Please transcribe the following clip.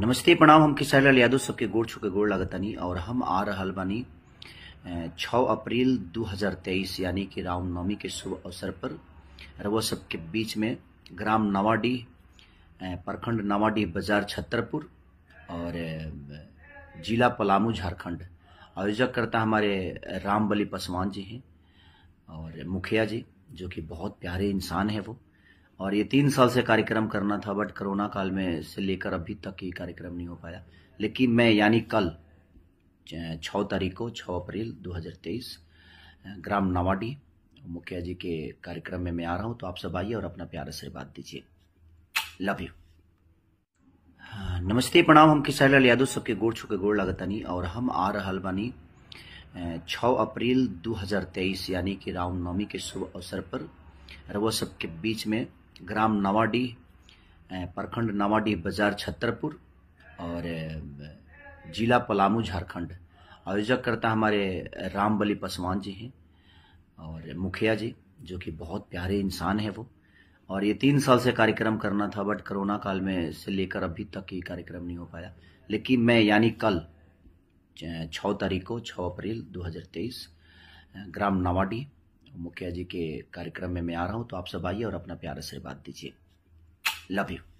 नमस्ते प्रणाम हम लाल यादव सबके गोड़ छुके गोड़ लागतानी और हम आ रहा बानी छः अप्रैल 2023 यानी कि रामनवमी के शुभ अवसर पर रउआ सबके बीच में ग्राम नवाडीह प्रखंड नवाडीह बाजार छतरपुर और जिला पलामू झारखंड आयोजक करता हमारे रामबली पासवान जी हैं और मुखिया जी जो कि बहुत प्यारे इंसान हैं वो और ये तीन साल से कार्यक्रम करना था बट कोरोना काल में से लेकर अभी तक ये कार्यक्रम नहीं हो पाया लेकिन मैं यानी कल छः तारीख को छः अप्रैल 2023 ग्राम नवाडी मुखिया जी के कार्यक्रम में मैं आ रहा हूँ तो आप सब आइए और अपना प्यार आशीर्वाद दीजिए लव यू नमस्ते प्रणाम हम लाल यादव सबके गोड़ छुके गोड़ लागतानी और हम आ रहा बनी छः अप्रैल 2023 यानी कि रामनवमी के शुभ अवसर पर रउआ सबके बीच में ग्राम नवाडी प्रखंड नवाडी बाजार छतरपुर और जिला पलामू झारखंड आयोजक करता हमारे रामबली पासवान जी हैं और मुखिया जी जो कि बहुत प्यारे इंसान हैं वो और ये तीन साल से कार्यक्रम करना था बट कोरोना काल में से लेकर अभी तक ये कार्यक्रम नहीं हो पाया लेकिन मैं यानी कल छः तारीख को छः अप्रैल 2023 ग्राम नवाडी मुखिया जी के कार्यक्रम में मैं आ रहा हूँ तो आप सब आइए और अपना प्यार आशीर्वाद दीजिए लव यू